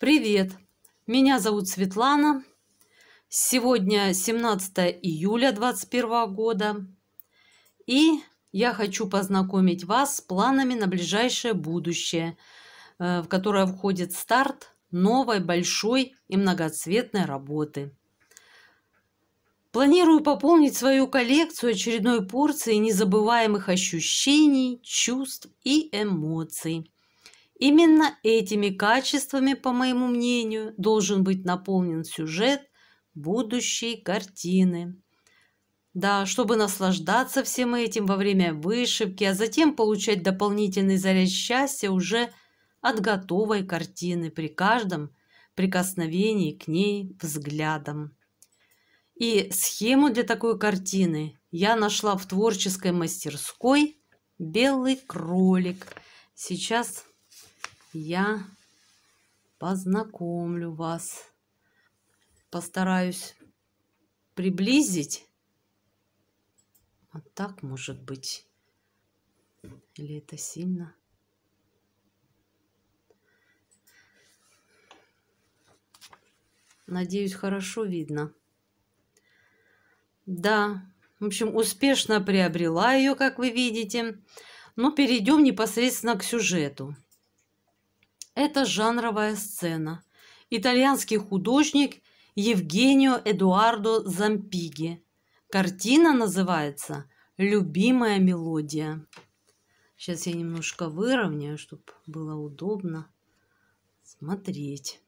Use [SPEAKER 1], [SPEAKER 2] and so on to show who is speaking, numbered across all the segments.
[SPEAKER 1] Привет, меня зовут Светлана. Сегодня 17 июля 2021 года. И я хочу познакомить вас с планами на ближайшее будущее, э, в которое входит старт новой большой и многоцветной работы. Планирую пополнить свою коллекцию очередной порции незабываемых ощущений, чувств и эмоций – Именно этими качествами, по моему мнению, должен быть наполнен сюжет будущей картины. Да, чтобы наслаждаться всем этим во время вышивки, а затем получать дополнительный заряд счастья уже от готовой картины при каждом прикосновении к ней взглядом. И схему для такой картины я нашла в творческой мастерской «Белый кролик». Сейчас я познакомлю вас. Постараюсь приблизить. Вот так может быть. Или это сильно? Надеюсь, хорошо видно. Да, в общем, успешно приобрела ее, как вы видите. Но перейдем непосредственно к сюжету. Это жанровая сцена. Итальянский художник Евгенио Эдуардо Зампиги. Картина называется «Любимая мелодия». Сейчас я немножко выровняю, чтобы было удобно смотреть.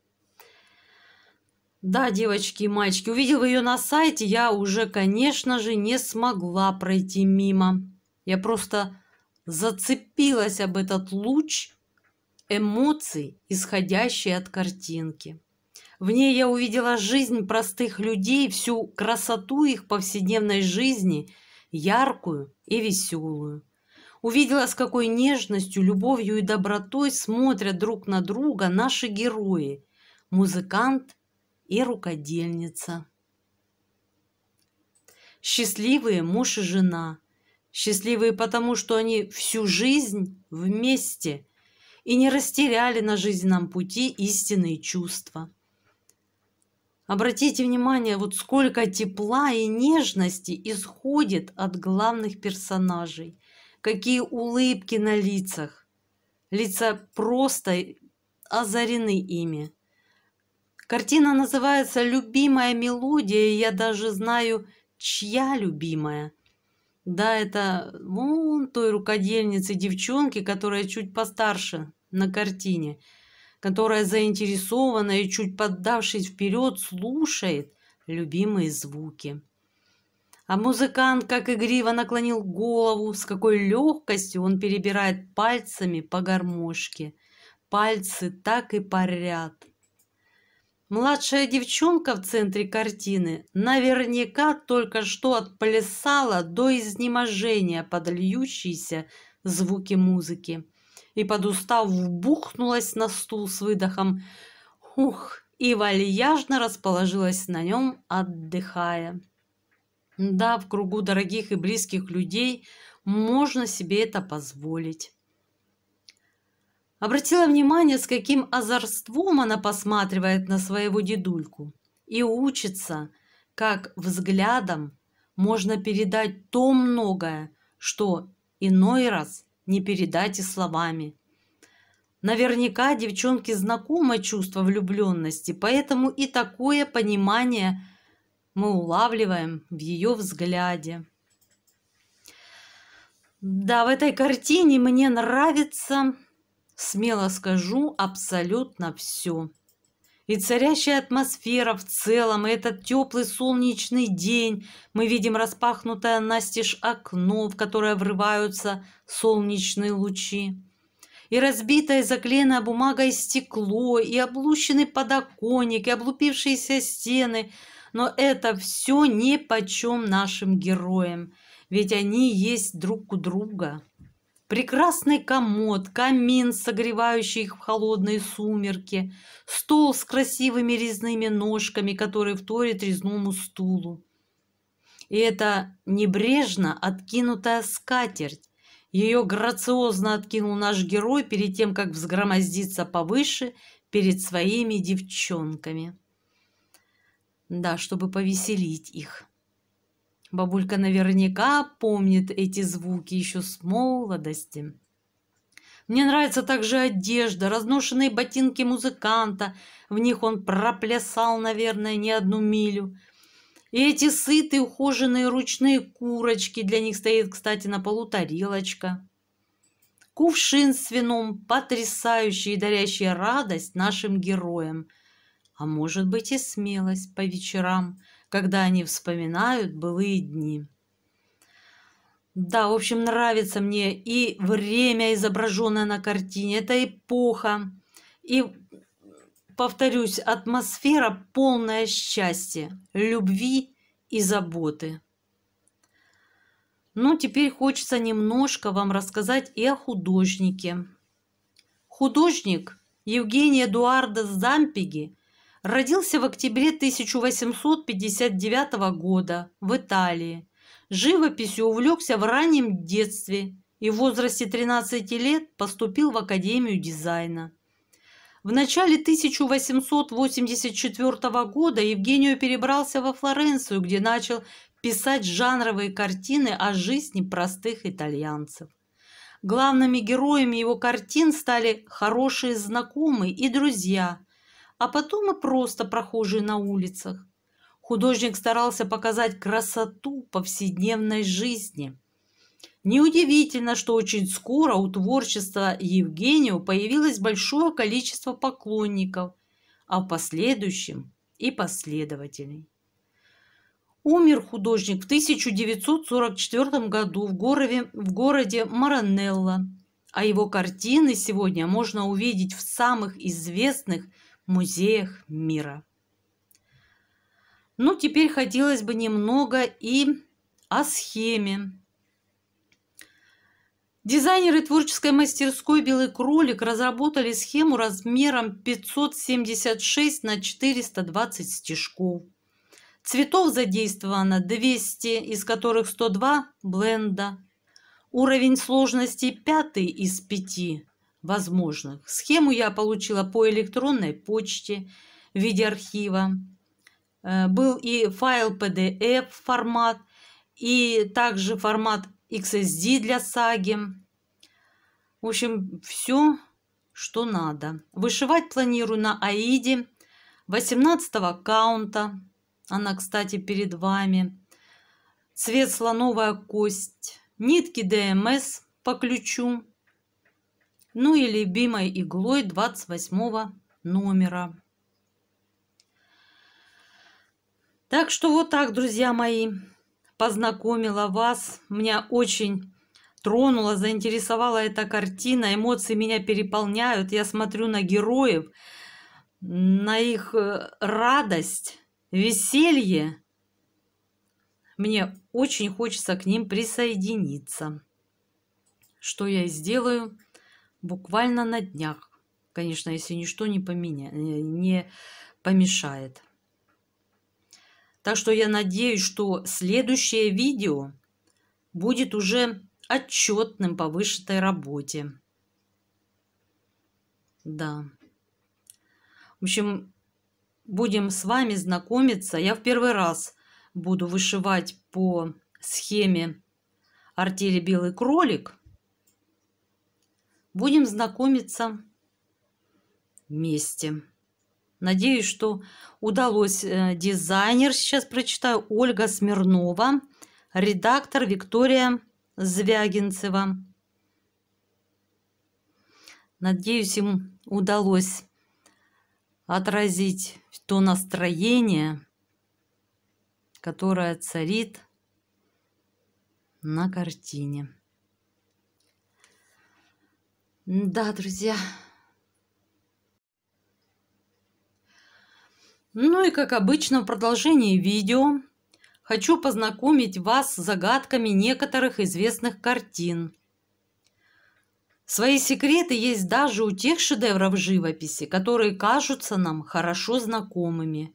[SPEAKER 1] Да, девочки и мальчики, увидев ее на сайте, я уже, конечно же, не смогла пройти мимо. Я просто зацепилась об этот луч эмоций, исходящие от картинки. В ней я увидела жизнь простых людей, всю красоту их повседневной жизни, яркую и веселую. Увидела, с какой нежностью, любовью и добротой смотрят друг на друга наши герои – музыкант и рукодельница. Счастливые муж и жена. Счастливые потому, что они всю жизнь вместе – и не растеряли на жизненном пути истинные чувства. Обратите внимание, вот сколько тепла и нежности исходит от главных персонажей. Какие улыбки на лицах. Лица просто озарены ими. Картина называется «Любимая мелодия», и я даже знаю, чья любимая. Да, это вон той рукодельницы девчонки, которая чуть постарше на картине, которая заинтересована и чуть поддавшись вперед слушает любимые звуки. А музыкант как игриво наклонил голову, с какой легкостью он перебирает пальцами по гармошке. Пальцы так и парят, Младшая девчонка в центре картины наверняка только что отплясала до изнеможения под льющиеся звуки музыки и под устав вбухнулась на стул с выдохом «Ух!» и вальяжно расположилась на нем, отдыхая. Да, в кругу дорогих и близких людей можно себе это позволить. Обратила внимание, с каким озорством она посматривает на своего дедульку и учится, как взглядом можно передать то многое, что иной раз не передать и словами. Наверняка девчонке знакомо чувство влюбленности, поэтому и такое понимание мы улавливаем в ее взгляде. Да, в этой картине мне нравится смело скажу, абсолютно все. И царящая атмосфера в целом, и этот теплый солнечный день. Мы видим распахнутое настежь окно, в которое врываются солнечные лучи. И разбитое заклеенное бумагой стекло, и облущенный подоконник, и облупившиеся стены. Но это все ни почем нашим героям, ведь они есть друг у друга прекрасный комод, камин, согревающий их в холодные сумерки, стол с красивыми резными ножками, который вторит резному стулу. И это небрежно откинутая скатерть. Ее грациозно откинул наш герой перед тем, как взгромоздиться повыше перед своими девчонками. Да, чтобы повеселить их. Бабулька наверняка помнит эти звуки еще с молодости. Мне нравится также одежда, разношенные ботинки музыканта. В них он проплясал, наверное, не одну милю. И эти сытые, ухоженные ручные курочки. Для них стоит, кстати, на полу тарелочка. Кувшин с вином, потрясающий и дарящий радость нашим героям. А может быть и смелость по вечерам – когда они вспоминают былые дни. Да, в общем, нравится мне и время, изображенное на картине, это эпоха, и, повторюсь, атмосфера полная счастья, любви и заботы. Ну, теперь хочется немножко вам рассказать и о художнике. Художник Евгений Эдуардо Зампеги Родился в октябре 1859 года в Италии. Живописью увлекся в раннем детстве и в возрасте 13 лет поступил в Академию дизайна. В начале 1884 года Евгению перебрался во Флоренцию, где начал писать жанровые картины о жизни простых итальянцев. Главными героями его картин стали хорошие знакомые и друзья, а потом и просто прохожие на улицах. Художник старался показать красоту повседневной жизни. Неудивительно, что очень скоро у творчества Евгению появилось большое количество поклонников, а в последующем и последователей. Умер художник в 1944 году в городе, в городе Маранелла, а его картины сегодня можно увидеть в самых известных – музеях мира. Ну, теперь хотелось бы немного и о схеме. Дизайнеры творческой мастерской «Белый кролик» разработали схему размером 576 на 420 стежков. Цветов задействовано 200, из которых 102 – бленда. Уровень сложности 5 из 5 возможных. Схему я получила по электронной почте в виде архива. Э, был и файл PDF формат, и также формат XSD для саги. В общем, все, что надо. Вышивать планирую на Аиде 18 аккаунта. Она, кстати, перед вами. Цвет слоновая кость. Нитки dms эм по ключу ну и любимой иглой 28 номера. Так что вот так, друзья мои, познакомила вас. Меня очень тронула, заинтересовала эта картина. Эмоции меня переполняют. Я смотрю на героев, на их э, радость, веселье. Мне очень хочется к ним присоединиться. Что я и сделаю буквально на днях. Конечно, если ничто не, поменя... Э, не помешает. Так что я надеюсь, что следующее видео будет уже отчетным по вышитой работе. Да. В общем, будем с вами знакомиться. Я в первый раз буду вышивать по схеме артели «Белый кролик». Будем знакомиться вместе. Надеюсь, что удалось. Э, дизайнер, сейчас прочитаю, Ольга Смирнова, редактор Виктория Звягинцева. Надеюсь, им удалось отразить то настроение, которое царит на картине. Да, друзья. Ну и как обычно в продолжении видео хочу познакомить вас с загадками некоторых известных картин. Свои секреты есть даже у тех шедевров живописи, которые кажутся нам хорошо знакомыми.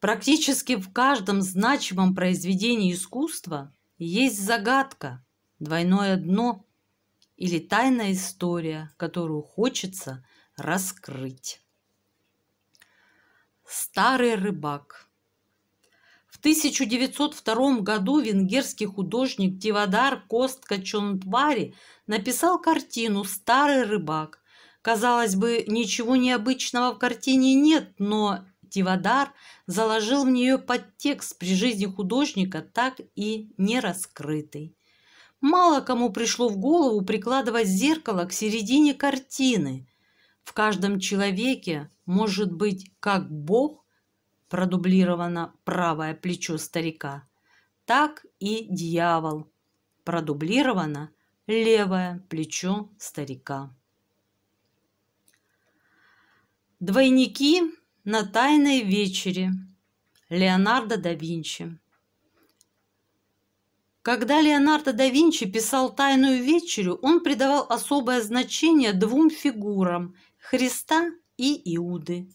[SPEAKER 1] Практически в каждом значимом произведении искусства есть загадка, двойное дно – или тайная история, которую хочется раскрыть. Старый рыбак. В 1902 году венгерский художник Тивадар Костка Чонтвари написал картину «Старый рыбак». Казалось бы, ничего необычного в картине нет, но Тивадар заложил в нее подтекст при жизни художника, так и не раскрытый. Мало кому пришло в голову прикладывать зеркало к середине картины. В каждом человеке может быть как Бог, продублировано правое плечо старика, так и дьявол, продублировано левое плечо старика. Двойники на тайной вечере Леонардо да Винчи. Когда Леонардо да Винчи писал «Тайную вечерю», он придавал особое значение двум фигурам – Христа и Иуды.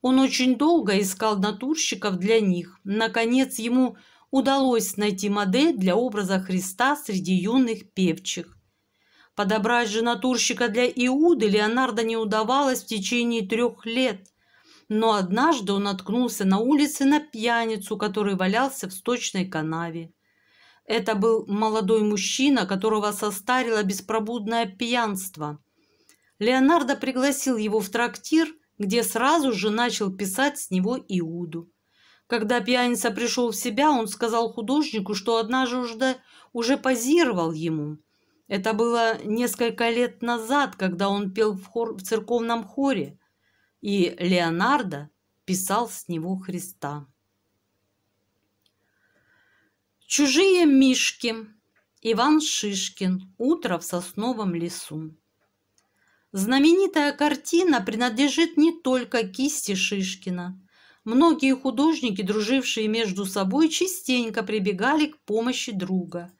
[SPEAKER 1] Он очень долго искал натурщиков для них. Наконец, ему удалось найти модель для образа Христа среди юных певчих. Подобрать же натурщика для Иуды Леонардо не удавалось в течение трех лет. Но однажды он наткнулся на улице на пьяницу, который валялся в сточной канаве. Это был молодой мужчина, которого состарило беспробудное пьянство. Леонардо пригласил его в трактир, где сразу же начал писать с него Иуду. Когда пьяница пришел в себя, он сказал художнику, что однажды уже, позировал ему. Это было несколько лет назад, когда он пел в, хор, в церковном хоре, и Леонардо писал с него Христа. Чужие мишки. Иван Шишкин. Утро в сосновом лесу. Знаменитая картина принадлежит не только кисти Шишкина. Многие художники, дружившие между собой, частенько прибегали к помощи друга.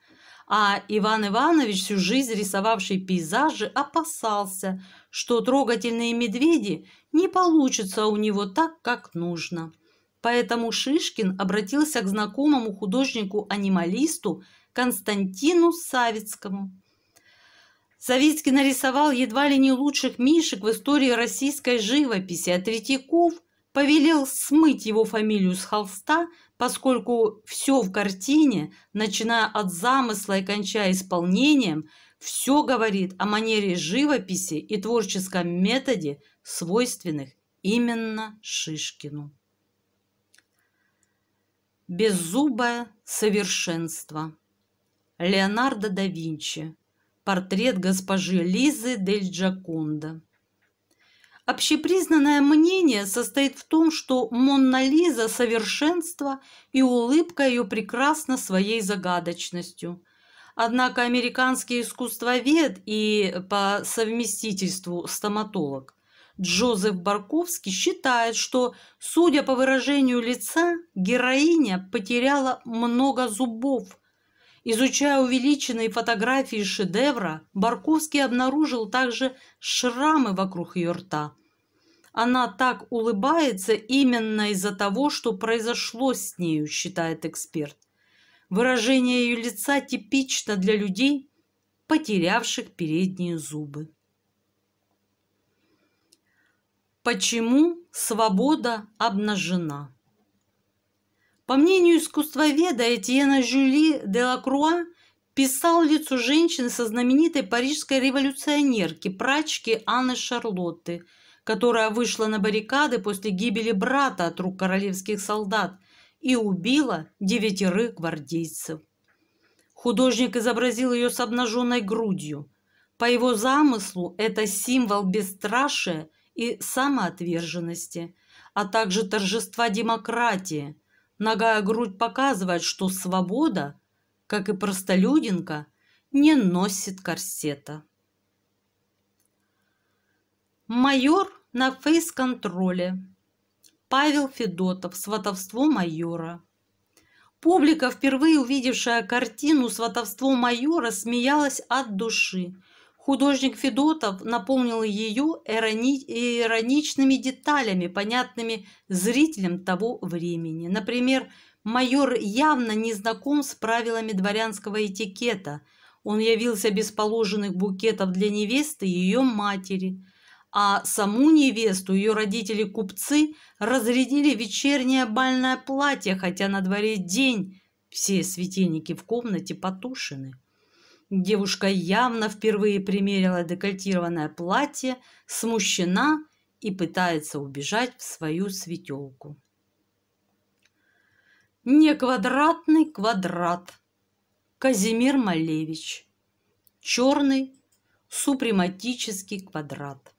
[SPEAKER 1] А Иван Иванович, всю жизнь рисовавший пейзажи, опасался, что трогательные медведи не получатся у него так, как нужно – Поэтому Шишкин обратился к знакомому художнику-анималисту Константину Савицкому. Савицкий нарисовал едва ли не лучших мишек в истории российской живописи, а Третьяков повелел смыть его фамилию с холста, поскольку все в картине, начиная от замысла и кончая исполнением, все говорит о манере живописи и творческом методе, свойственных именно Шишкину. Беззубое совершенство. Леонардо да Винчи. Портрет госпожи Лизы дель Джаконда. Общепризнанное мнение состоит в том, что Монна Лиза – совершенство и улыбка ее прекрасна своей загадочностью. Однако американский искусствовед и по совместительству стоматолог Джозеф Барковский считает, что, судя по выражению лица, героиня потеряла много зубов. Изучая увеличенные фотографии шедевра, Барковский обнаружил также шрамы вокруг ее рта. Она так улыбается именно из-за того, что произошло с нею, считает эксперт. Выражение ее лица типично для людей, потерявших передние зубы. Почему свобода обнажена? По мнению искусствоведа Этьена Жюли де Лакруа, писал лицу женщины со знаменитой парижской революционерки, прачки Анны Шарлотты, которая вышла на баррикады после гибели брата от рук королевских солдат и убила девятерых гвардейцев. Художник изобразил ее с обнаженной грудью. По его замыслу, это символ бесстрашия и самоотверженности, а также торжества демократии. Ногая грудь показывает, что свобода, как и простолюдинка, не носит корсета. Майор на фейс-контроле. Павел Федотов, сватовство майора. Публика, впервые увидевшая картину «Сватовство майора», смеялась от души – Художник Федотов наполнил ее ироничными деталями, понятными зрителям того времени. Например, майор явно не знаком с правилами дворянского этикета. Он явился без положенных букетов для невесты и ее матери. А саму невесту ее родители-купцы разрядили вечернее бальное платье, хотя на дворе день, все светильники в комнате потушены. Девушка явно впервые примерила декольтированное платье, смущена и пытается убежать в свою светелку. Не квадратный квадрат. Казимир Малевич. Черный супрематический квадрат.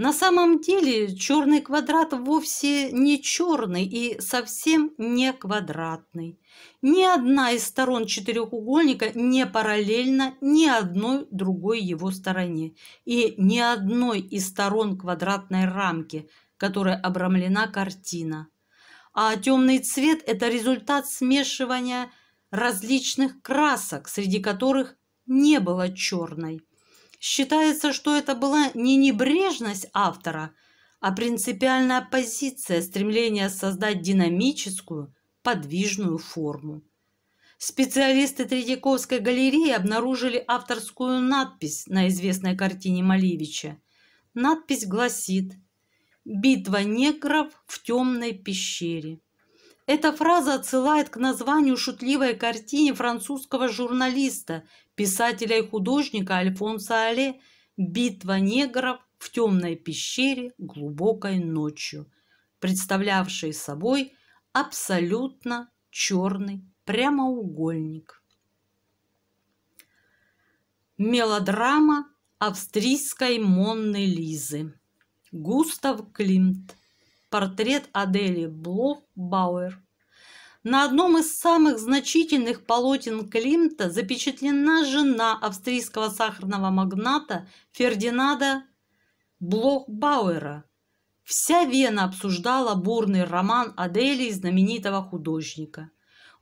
[SPEAKER 1] На самом деле черный квадрат вовсе не черный и совсем не квадратный. Ни одна из сторон четырехугольника не параллельна ни одной другой его стороне и ни одной из сторон квадратной рамки, которой обрамлена картина. А темный цвет – это результат смешивания различных красок, среди которых не было черной. Считается, что это была не небрежность автора, а принципиальная позиция стремления создать динамическую, подвижную форму. Специалисты Третьяковской галереи обнаружили авторскую надпись на известной картине Малевича. Надпись гласит «Битва негров в темной пещере». Эта фраза отсылает к названию шутливой картине французского журналиста, писателя и художника Альфонса Але «Битва негров в темной пещере глубокой ночью», представлявшей собой абсолютно черный прямоугольник. Мелодрама австрийской Монны Лизы. Густав Климт. Портрет Адели Блох Бауэр. На одном из самых значительных полотен Климта запечатлена жена австрийского сахарного магната Фердинада Блох-Бауэра. Вся Вена обсуждала бурный роман Адели знаменитого художника.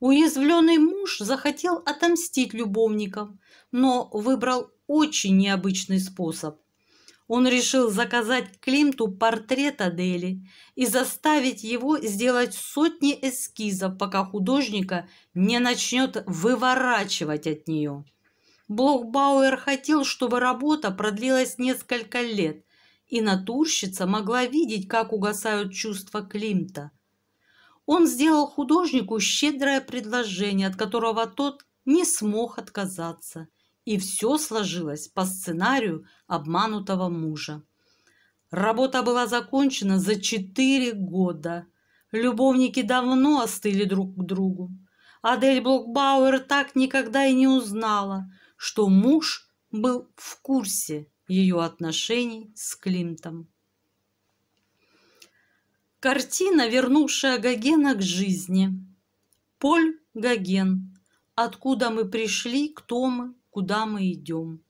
[SPEAKER 1] Уязвленный муж захотел отомстить любовникам, но выбрал очень необычный способ – он решил заказать Климту портрет Адели и заставить его сделать сотни эскизов, пока художника не начнет выворачивать от нее. Блохбауэр хотел, чтобы работа продлилась несколько лет, и натурщица могла видеть, как угасают чувства Климта. Он сделал художнику щедрое предложение, от которого тот не смог отказаться – и все сложилось по сценарию обманутого мужа. Работа была закончена за четыре года. Любовники давно остыли друг к другу. Адель Блокбауэр так никогда и не узнала, что муж был в курсе ее отношений с Климтом. Картина, вернувшая Гогена к жизни. Поль Гоген. Откуда мы пришли, кто мы, куда мы идем.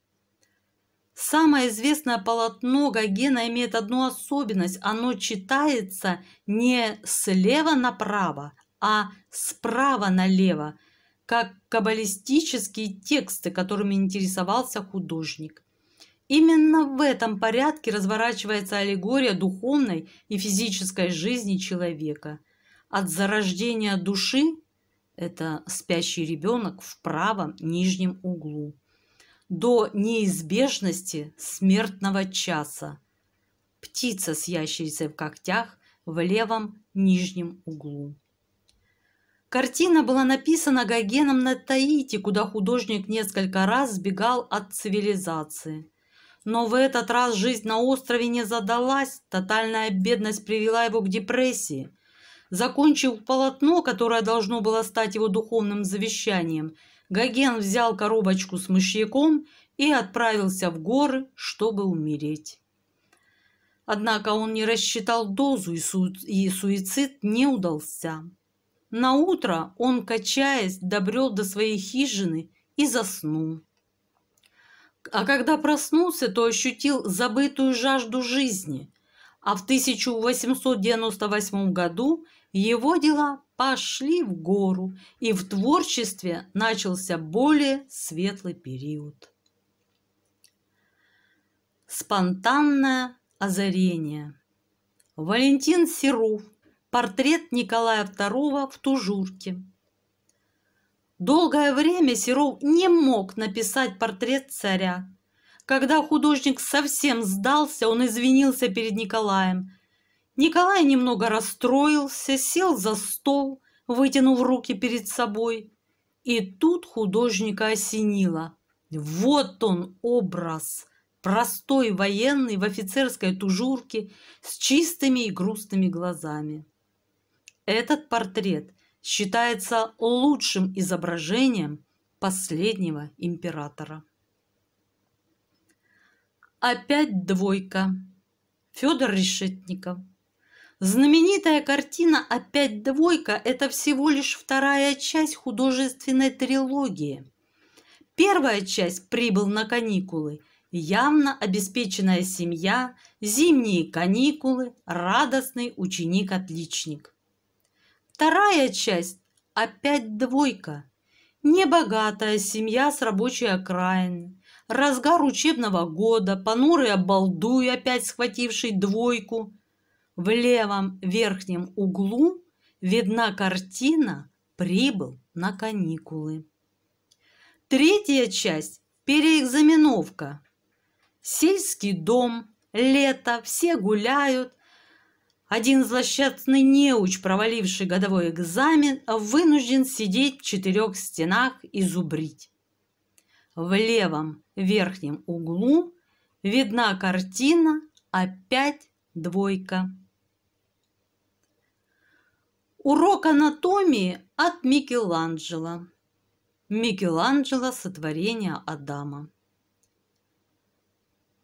[SPEAKER 1] Самое известное полотно Гогена имеет одну особенность. Оно читается не слева направо, а справа налево, как каббалистические тексты, которыми интересовался художник. Именно в этом порядке разворачивается аллегория духовной и физической жизни человека. От зарождения души это спящий ребенок в правом нижнем углу, до неизбежности смертного часа. Птица с ящерицей в когтях в левом нижнем углу. Картина была написана Гогеном на Таити, куда художник несколько раз сбегал от цивилизации. Но в этот раз жизнь на острове не задалась, тотальная бедность привела его к депрессии. Закончив полотно, которое должно было стать его духовным завещанием, Гоген взял коробочку с мышьяком и отправился в горы, чтобы умереть. Однако он не рассчитал дозу, и, су и суицид не удался. На утро он, качаясь, добрел до своей хижины и заснул. А когда проснулся, то ощутил забытую жажду жизни, а в 1898 году его дела пошли в гору, и в творчестве начался более светлый период. Спонтанное озарение. Валентин Серов. Портрет Николая II в тужурке. Долгое время Серов не мог написать портрет царя, когда художник совсем сдался, он извинился перед Николаем. Николай немного расстроился, сел за стол, вытянув руки перед собой. И тут художника осенило. Вот он образ, простой военный в офицерской тужурке с чистыми и грустными глазами. Этот портрет считается лучшим изображением последнего императора. Опять двойка. Федор Решетников. Знаменитая картина «Опять двойка» – это всего лишь вторая часть художественной трилогии. Первая часть «Прибыл на каникулы» – явно обеспеченная семья, зимние каникулы, радостный ученик-отличник. Вторая часть «Опять двойка» – небогатая семья с рабочей окраиной разгар учебного года, понурый обалдуй, опять схвативший двойку. В левом верхнем углу видна картина «Прибыл на каникулы». Третья часть – переэкзаменовка. Сельский дом, лето, все гуляют, один злосчастный неуч, проваливший годовой экзамен, вынужден сидеть в четырех стенах и зубрить в левом верхнем углу видна картина «Опять двойка». Урок анатомии от Микеланджело. Микеланджело сотворение Адама.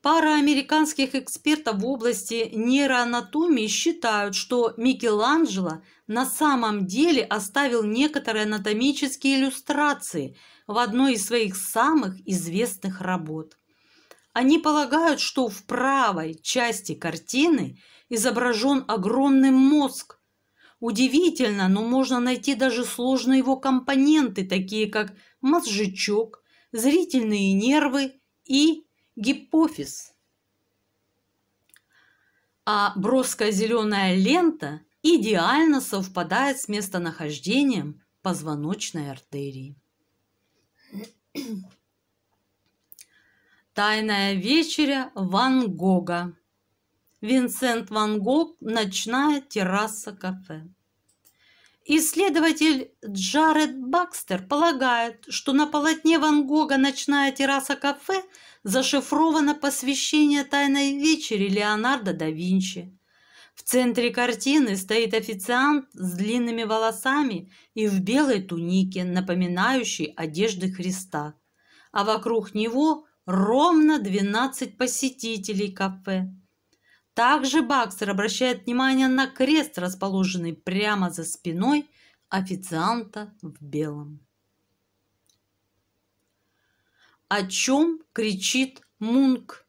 [SPEAKER 1] Пара американских экспертов в области нейроанатомии считают, что Микеланджело на самом деле оставил некоторые анатомические иллюстрации в одной из своих самых известных работ. Они полагают, что в правой части картины изображен огромный мозг. Удивительно, но можно найти даже сложные его компоненты, такие как мозжечок, зрительные нервы и гипофиз, а броская зеленая лента идеально совпадает с местонахождением позвоночной артерии. Тайная вечеря Ван Гога. Винсент Ван Гог. Ночная терраса кафе. Исследователь Джаред Бакстер полагает, что на полотне Ван Гога «Ночная терраса кафе» зашифровано посвящение «Тайной вечери» Леонардо да Винчи. В центре картины стоит официант с длинными волосами и в белой тунике, напоминающей одежды Христа. А вокруг него ровно 12 посетителей кафе. Также Бакстер обращает внимание на крест, расположенный прямо за спиной официанта в белом. О чем кричит Мунк?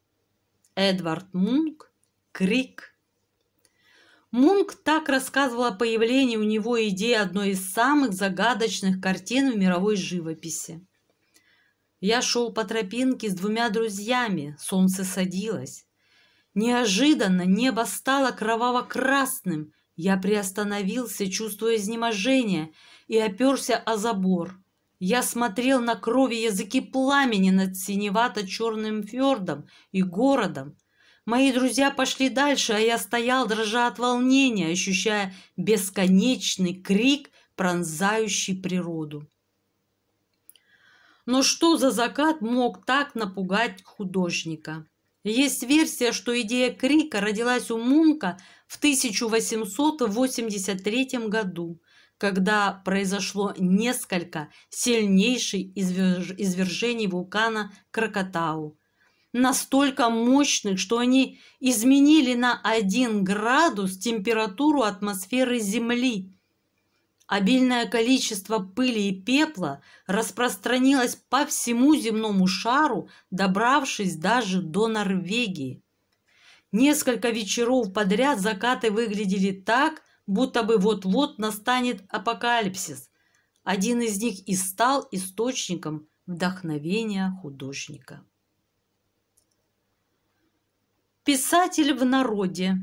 [SPEAKER 1] Эдвард Мунк «Крик». Мунк так рассказывал о появлении у него идеи одной из самых загадочных картин в мировой живописи. Я шел по тропинке с двумя друзьями, солнце садилось. Неожиданно небо стало кроваво-красным. Я приостановился, чувствуя изнеможение, и оперся о забор. Я смотрел на крови языки пламени над синевато-черным фьордом и городом. Мои друзья пошли дальше, а я стоял, дрожа от волнения, ощущая бесконечный крик, пронзающий природу. Но что за закат мог так напугать художника? Есть версия, что идея крика родилась у Мунка в 1883 году, когда произошло несколько сильнейших извержений вулкана Кракатау, настолько мощных, что они изменили на 1 градус температуру атмосферы Земли – Обильное количество пыли и пепла распространилось по всему земному шару, добравшись даже до Норвегии. Несколько вечеров подряд закаты выглядели так, будто бы вот-вот настанет апокалипсис. Один из них и стал источником вдохновения художника. Писатель в народе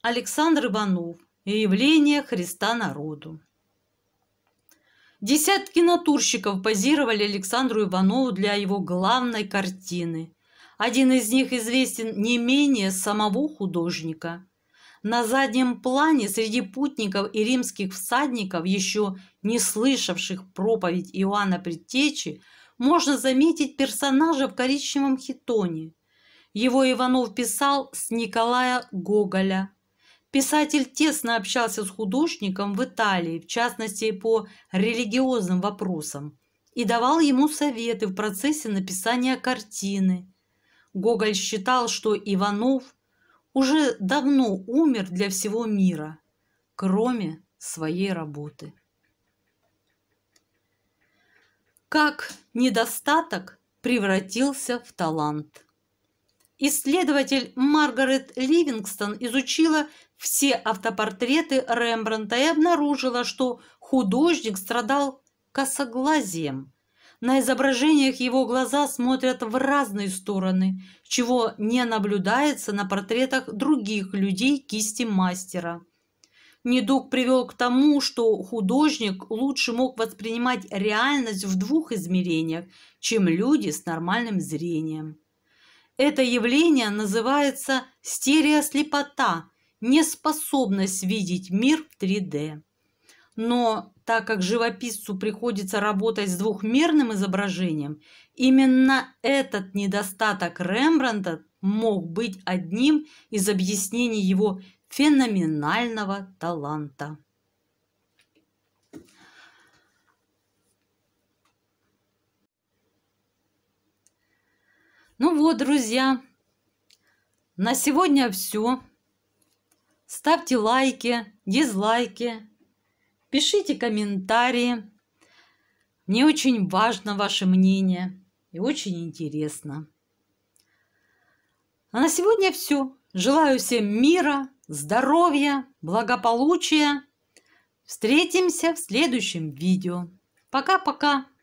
[SPEAKER 1] Александр Иванов явление Христа народу. Десятки натурщиков позировали Александру Иванову для его главной картины. Один из них известен не менее самого художника. На заднем плане среди путников и римских всадников, еще не слышавших проповедь Иоанна Предтечи, можно заметить персонажа в коричневом хитоне. Его Иванов писал с Николая Гоголя – Писатель тесно общался с художником в Италии, в частности по религиозным вопросам, и давал ему советы в процессе написания картины. Гоголь считал, что Иванов уже давно умер для всего мира, кроме своей работы. Как недостаток превратился в талант. Исследователь Маргарет Ливингстон изучила все автопортреты Рембрандта и обнаружила, что художник страдал косоглазием. На изображениях его глаза смотрят в разные стороны, чего не наблюдается на портретах других людей кисти мастера. Недуг привел к тому, что художник лучше мог воспринимать реальность в двух измерениях, чем люди с нормальным зрением. Это явление называется стереослепота – неспособность видеть мир в 3D. Но так как живописцу приходится работать с двухмерным изображением, именно этот недостаток Рембрандта мог быть одним из объяснений его феноменального таланта. Ну вот, друзья, на сегодня все ставьте лайки, дизлайки, пишите комментарии. Мне очень важно ваше мнение и очень интересно. А на сегодня все. Желаю всем мира, здоровья, благополучия. Встретимся в следующем видео. Пока-пока!